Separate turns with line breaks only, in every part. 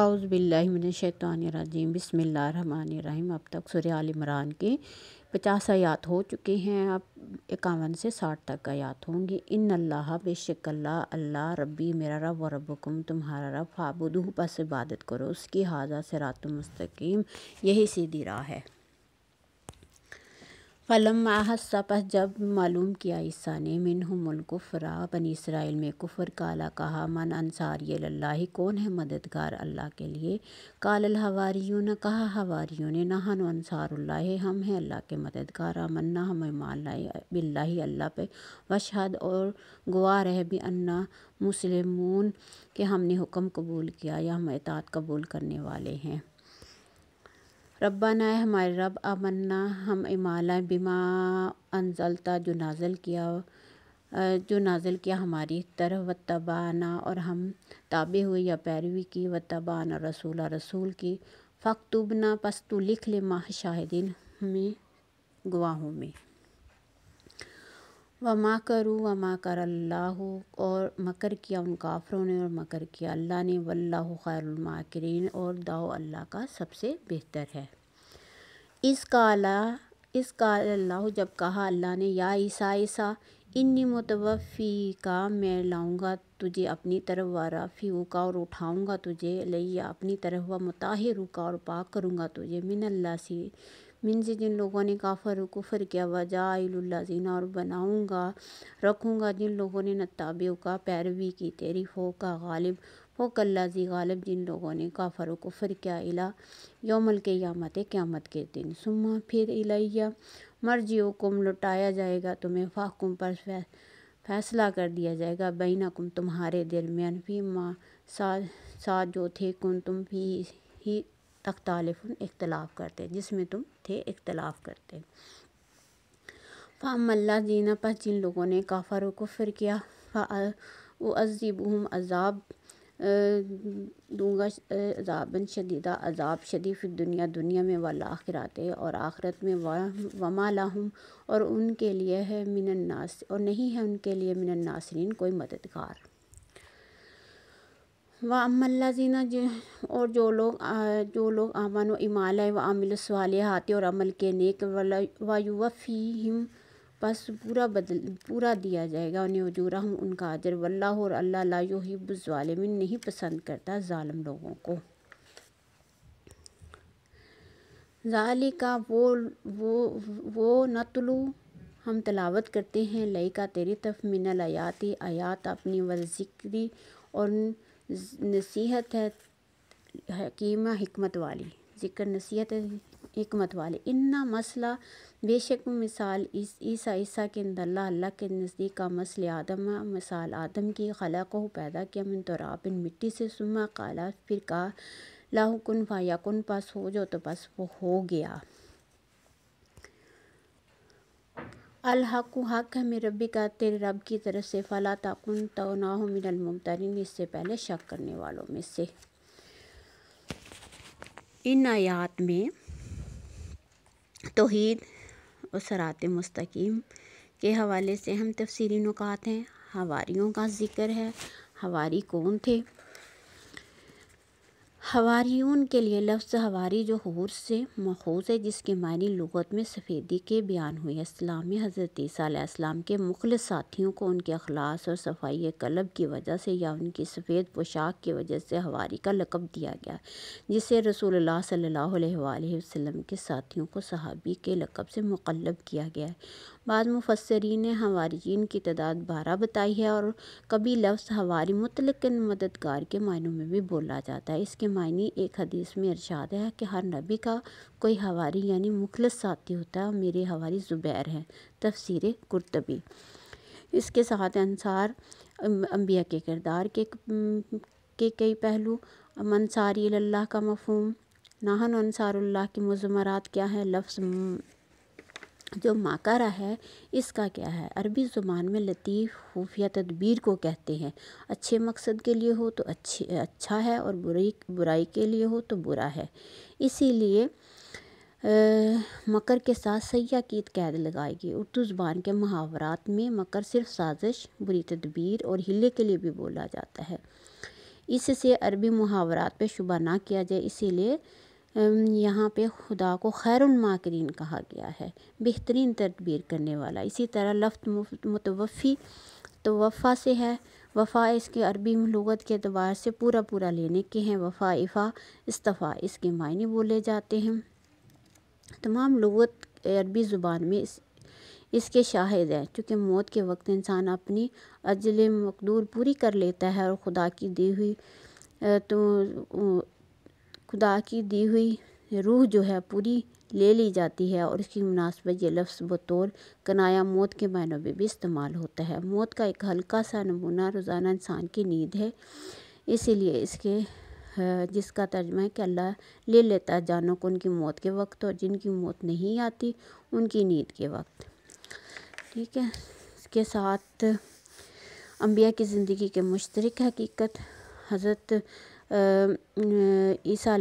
आउज़बिल्लिमिनशैतरजीम बसमीम अब तक सुर आलमरान के पचास आयात हो चुके हैं अब इक्यावन से साठ तक आयात होंगी इन अल्लाह बेशकल्ला अल्लाह रब्बी मेरा रब व रबकुम तुम्हारा रब फाबुदू बस इबादत करो उसकी हाजा सरात मुस्तकीम यही सीधी राह है फ़लम आहसा जब मालूम किया ईसा ने मिनहुमुलकुफ़रा बन इसराइल में कुफ़र काला कहा मन अनसारी कौन है मददगार अल्लाह के लिए कालल हवारीयों ने कहा हवारीयों ने नहन अनसार्ला हम हैं अल्लाह के मददगार आमन्ना हम ईमान बिल्ला अल्लाह पे वशहद और गुआ रह भी अन्ना मुसलमून के हमने हुक्म कबूल किया या हम एतात कबूल करने वाले हैं रब्बा ना हमारे रब आमन्ना हम इमाला बिमा अनजलता जो नाजल किया जो नाजल किया हमारी तरह व तबाना और हम ताबे हुए या पैरवी की व तबाना रसूल रसूल की फ़क्तुबना पस तू लिख ले माह शाहिदीन में गवाहों में व माँ करूँ व माँ कर अल्लाह और मकर किया उन काफ़रों ने और मकर किया अल्लाह ने वल्ला खैरमाकरीन और दाओ अल्लाह का सबसे बेहतर है इस काला इस काल अल्लाह जब कहा अल्लाह ने या ईसा ईसा इन्नी मुतवफ़ी का मैं लाऊंगा तुझे अपनी तरफ व रफ़ी का और उठाऊँगा तुझे लिया अपनी तरफ व मुताहिर का और पाक करूँगा तुझे मिन अल्लाह सी मीन से जिन लोगों ने काफर कुफर किया वजा आयलजीना और बनाऊँगा रखूँगा जिन लोगों ने नताबियों का पैरवी की तेरी फो का गालिब फ़ो कल्लाजी गालिब जिन लोगों ने काफर कुफर किया इला यौमल के यामत क़्यामत के दिन सुमा फिर इलाइया मर्जी हुकुम लुटाया जाएगा तुम्हें फाकुम पर फैसला कर दिया जाएगा बैनकुम तुम्हारे दरमियान फी माँ साथ साथ जो थे कुन तुम फी ही अख्तालफन इख्तलाफ करते जिसमें तुम थे इख्तलाफ करते फ़ामल्ला जीना पर जिन लोगों ने काफर कुफर किया वो हम अजाब दूंगा अजाबन शदीदा अजाब शदी फिर दुनिया दुनिया में वाल आखिरत और आख़रत में वमा हूँ और उनके लिए है मिनन्नास और नहीं है उनके लिए मिनन्नासरीन कोई मददगार व अमल्लाजीना जो और जो लोग जो लोग अमन व इमाल व आमिल हाथी और अमल के नेक वायुवा फ़ीम बस पूरा बदल पूरा दिया जाएगा उन्हें वजूरा हम उनका आदर वल्ला और अल्लाह लाहिब्बालमिन नहीं पसंद करता ालम लोगों को जाली का वो वो वो नतलु हम तलावत करते हैं लई का तेरी तफ मिनल आयात आयात अपनी वजिक्री और नसीहत है हकीम हमत वाली ज़िक्र नसीहत हमत वाले इन्ना मसला बेशक मिसाल इस ईसा ईसा के अंदल्ला अल्लाह के नज़दीक का मसल आदम मिसाल आदम की खला को पैदा किया मिन तो बिन मिट्टी से सुमा काला फिर का लाहकुन कन फा या कन पास हो जो तो बस वो हो गया अलहक हक है मेरे रबी का तेरे रब की तरफ से फ़ला ताकुन मिनल मुमतरीन इससे पहले शक करने वालों में से इन आयात में तोहद और सरात मस्तकीम के हवाले से हम तफसरी नुकात हैं हवारीयों का ज़िक्र है हवारी कौन थे हवारीन के लिए लफ्ज़ हवारी जो हूर से मखूज है जिसके मानी लगत में सफ़ेदी के बयान हुए इस्लाम में हज़रत ईसीम के मुखल साथियों को उनके अखलास और सफाई कलब की वजह से या उनकी सफ़ेद पोशाक की वजह से हवारी का लकब दिया गया जिसे रसूल सल्ला के साथियों को सहाबी के लकब से मुकलब किया गया है बाद मुफसरी ने हवारीन की तादाद बारह बताई है और कभी लफ्ज़ हवारी मुतलक मददगार के मायनों में भी बोला जाता है इसके मायनी एक हदीस में इरशाद है कि हर नबी का कोई हवारी यानी मुखलस साथी होता है मेरे हवारी ज़ुबैर हैं तफसीर कुरतबी इसके साथ अनसार अम्बिया के किरदार के के कई पहलू मनसारी का मफहम नाहन अनसार्ला के मजमरात क्या है लफ्ज़ जो माकारा है इसका क्या है अरबी ज़ुबान में लतीफ़ खुफिया तदबीर को कहते हैं अच्छे मकसद के लिए हो तो अच्छे अच्छा है और बुरी बुराई के लिए हो तो बुरा है इसीलिए मकर के साथ की कैद लगाएगी उर्दू ज़ुबान के मुहावरात में मकर सिर्फ साजिश बुरी तदबीर और हिले के लिए भी बोला जाता है इससे अरबी मुहावरात पे शुबा ना किया जाए इसीलिए यहाँ पे खुदा को खैरमाकरीन कहा गया है बेहतरीन तदबीर करने वाला इसी तरह लफ्त मुतवफ़ी तो वफ़ा से है वफ़ा इसके अरबी लगत के अतबार से पूरा पूरा लेने के हैं वफ़ा इफ़ा इस्तफ़ा इसके मायने बोले जाते हैं तमाम लगत अरबी ज़ुबान में इस इसके शाहिद हैं चूँकि मौत के वक्त इंसान अपनी अजल मकदूर पूरी कर लेता है और ख़ुदा की दी हुई तो खुदा की दी हुई रूह जो है पूरी ले ली जाती है और इसकी मुनासबत ये लफ्ज़ बतौर कनाया मौत के मायनों में भी इस्तेमाल होता है मौत का एक हल्का सा नमूना रोज़ाना इंसान की नींद है इसीलिए इसके जिसका तर्जमा है कि अल्लाह ले लेता है जानों को उनकी मौत के वक्त और जिनकी मौत नहीं आती उनकी नींद के वक्त ठीक है इसके साथ अम्बिया की ज़िंदगी के मुश्तरक हकीकत हज़रत ईसा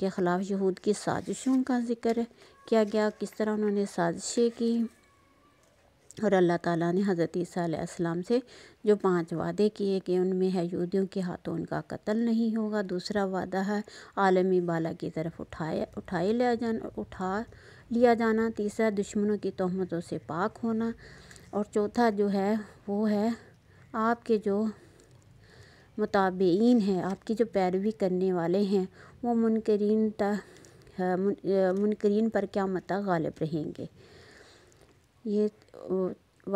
के ख़िलाफ़ यहूद की साजिशों का ज़िक्र किया गया किस तरह उन्होंने साजिशें की और अल्लाह ताला ने हज़रत ईसा से जो पांच वादे किए कि उनमें है यहूदियों के हाथों उनका कत्ल नहीं होगा दूसरा वादा है आलमी बाला की तरफ उठाए उठाए लिया जाना उठा लिया जाना तीसरा दुश्मनों की तहमतों से पाक होना और चौथा जो है वो है आपके जो मुताबीन हैं आपकी जो पैरवी करने वाले हैं वो मुनकरीन मुनकरीन पर क्या मता गालिब रहेंगे ये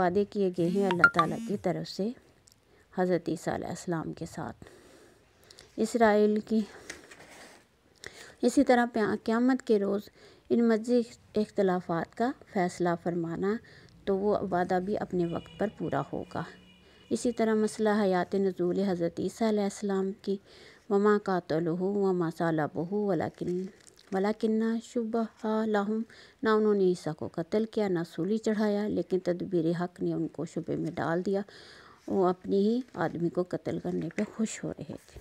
वादे किए गए हैं अल्लाह ताला की तरफ से हज़रत ईसीम के साथ इसराइल की इसी तरह क़्यामत के रोज़ इन मजी इख्तलाफात का फ़ैसला फरमाना तो वो वादा भी अपने वक्त पर पूरा होगा इसी तरह मसला हयात नज़ूल हज़रत ईसीम की वमा कातल वमा सालबहू किन्ना शुभ शुबह लाहम ना उन्होंने ईसा को कत्ल किया ना सूली चढ़ाया लेकिन तदबीर हक ने उनको शुबे में डाल दिया वो अपनी ही आदमी को कत्ल करने पर खुश हो रहे थे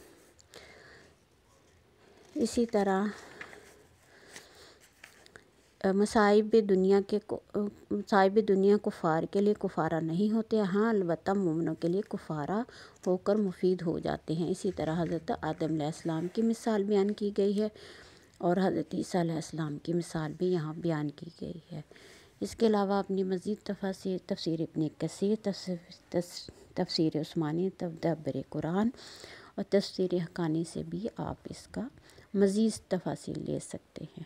इसी तरह मसाइब दुनिया के मसाइब दुनिया कुफ़ार के लिए कुफ़ारा नहीं होते हाँ अलबत् मोमनों के लिए कुफ़ारा होकर मुफीद हो जाते हैं इसी तरह हज़रत आदम की मिसाल बयान की गई है और हज़रत ईसीम की मिसाल भी यहाँ बयान की गई है इसके अलावा अपनी मज़ीद तफसर तफसर इबन कसर तफसर स्मानी तबदबर कुरान और तफसर हकानी से भी आप इसका मज़ीद तफासिल ले सकते हैं